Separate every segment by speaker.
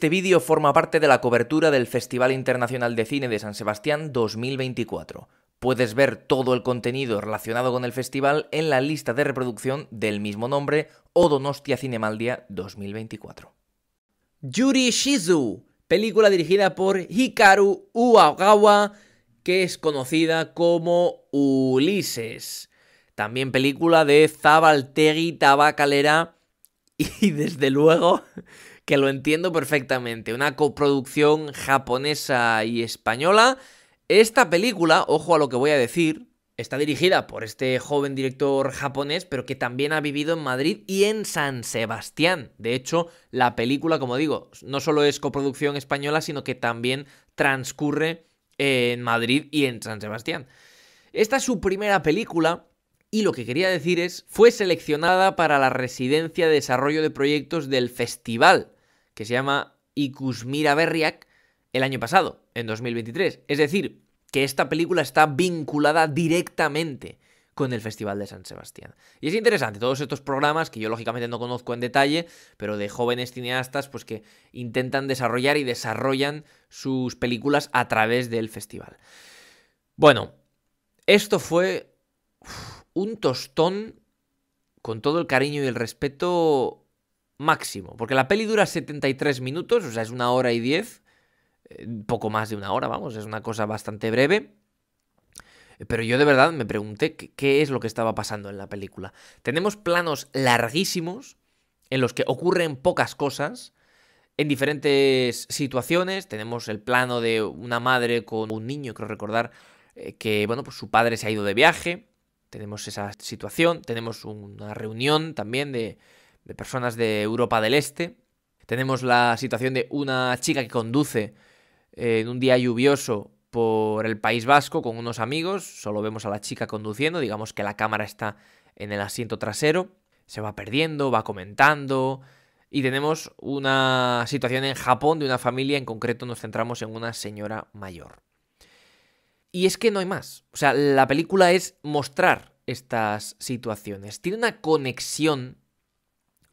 Speaker 1: Este vídeo forma parte de la cobertura del Festival Internacional de Cine de San Sebastián 2024. Puedes ver todo el contenido relacionado con el festival en la lista de reproducción del mismo nombre o Donostia Cinemaldia 2024. Yuri Shizu, película dirigida por Hikaru Uagawa, que es conocida como Ulises. También película de Zabaltegui Tabacalera y desde luego que lo entiendo perfectamente. Una coproducción japonesa y española. Esta película, ojo a lo que voy a decir, está dirigida por este joven director japonés, pero que también ha vivido en Madrid y en San Sebastián. De hecho, la película, como digo, no solo es coproducción española, sino que también transcurre en Madrid y en San Sebastián. Esta es su primera película y lo que quería decir es, fue seleccionada para la residencia de desarrollo de proyectos del festival, que se llama Ikusmira Berriak, el año pasado, en 2023. Es decir, que esta película está vinculada directamente con el Festival de San Sebastián. Y es interesante, todos estos programas que yo lógicamente no conozco en detalle, pero de jóvenes cineastas pues que intentan desarrollar y desarrollan sus películas a través del festival. Bueno, esto fue un tostón con todo el cariño y el respeto máximo. Porque la peli dura 73 minutos, o sea, es una hora y diez. Eh, poco más de una hora, vamos, es una cosa bastante breve. Pero yo de verdad me pregunté qué es lo que estaba pasando en la película. Tenemos planos larguísimos en los que ocurren pocas cosas, en diferentes situaciones. Tenemos el plano de una madre con un niño, creo recordar, eh, que bueno, pues su padre se ha ido de viaje tenemos esa situación, tenemos una reunión también de, personas de Europa del Este, tenemos la situación de una chica que conduce eh, en un día lluvioso por el País Vasco con unos amigos, solo vemos a la chica conduciendo, digamos que la cámara está en el asiento trasero, se va perdiendo, va comentando, y tenemos una situación en Japón de una familia, en concreto nos centramos en una señora mayor. Y es que no hay más, o sea, la película es mostrar estas situaciones. Tiene una conexión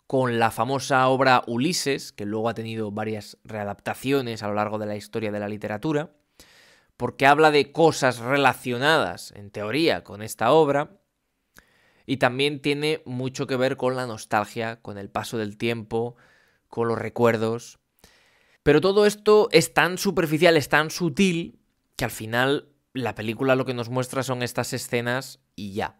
Speaker 1: con la famosa obra Ulises, que luego ha tenido varias readaptaciones a lo largo de la historia de la literatura, porque habla de cosas relacionadas, en teoría, con esta obra, y también tiene mucho que ver con la nostalgia, con el paso del tiempo, con los recuerdos. Pero todo esto es tan superficial, es tan sutil, que al final la película lo que nos muestra son estas escenas y ya.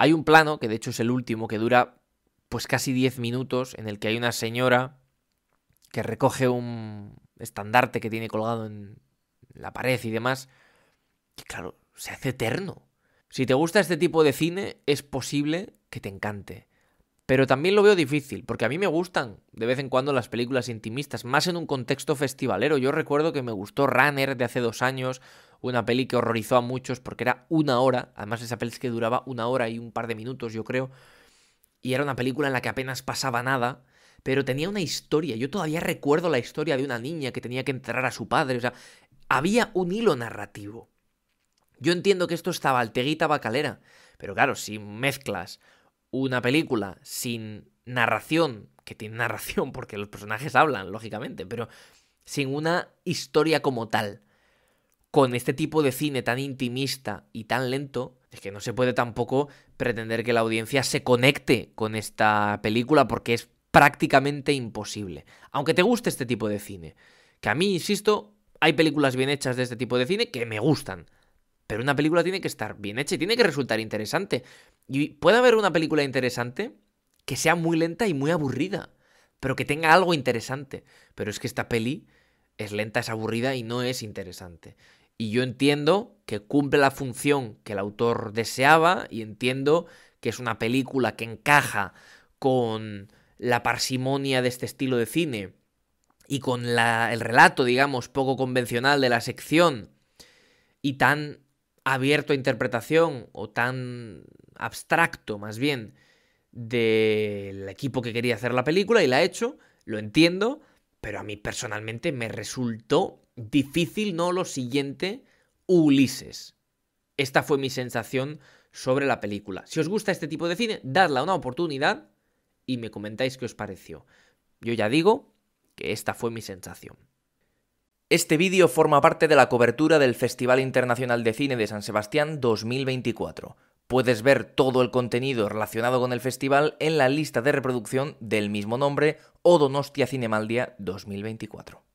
Speaker 1: Hay un plano, que de hecho es el último, que dura pues casi 10 minutos, en el que hay una señora que recoge un estandarte que tiene colgado en la pared y demás, Y claro, se hace eterno. Si te gusta este tipo de cine, es posible que te encante. Pero también lo veo difícil, porque a mí me gustan de vez en cuando las películas intimistas, más en un contexto festivalero. Yo recuerdo que me gustó Runner de hace dos años, una peli que horrorizó a muchos porque era una hora, además esa peli es que duraba una hora y un par de minutos, yo creo, y era una película en la que apenas pasaba nada, pero tenía una historia, yo todavía recuerdo la historia de una niña que tenía que enterrar a su padre, o sea, había un hilo narrativo. Yo entiendo que esto estaba alteguita bacalera, pero claro, si mezclas una película sin narración, que tiene narración porque los personajes hablan, lógicamente, pero sin una historia como tal, con este tipo de cine tan intimista y tan lento, es que no se puede tampoco pretender que la audiencia se conecte con esta película porque es prácticamente imposible. Aunque te guste este tipo de cine, que a mí, insisto, hay películas bien hechas de este tipo de cine que me gustan. Pero una película tiene que estar bien hecha y tiene que resultar interesante. Y puede haber una película interesante que sea muy lenta y muy aburrida, pero que tenga algo interesante. Pero es que esta peli es lenta, es aburrida y no es interesante. Y yo entiendo que cumple la función que el autor deseaba y entiendo que es una película que encaja con la parsimonia de este estilo de cine y con el relato, digamos, poco convencional de la sección y tan abierto a interpretación o tan abstracto más bien del equipo que quería hacer la película y la ha hecho, lo entiendo, pero a mí personalmente me resultó difícil, no lo siguiente, Ulises. Esta fue mi sensación sobre la película. Si os gusta este tipo de cine, dadla una oportunidad y me comentáis qué os pareció. Yo ya digo que esta fue mi sensación. Este vídeo forma parte de la cobertura del Festival Internacional de Cine de San Sebastián 2024. Puedes ver todo el contenido relacionado con el festival en la lista de reproducción del mismo nombre Odonostia Cinemaldia 2024.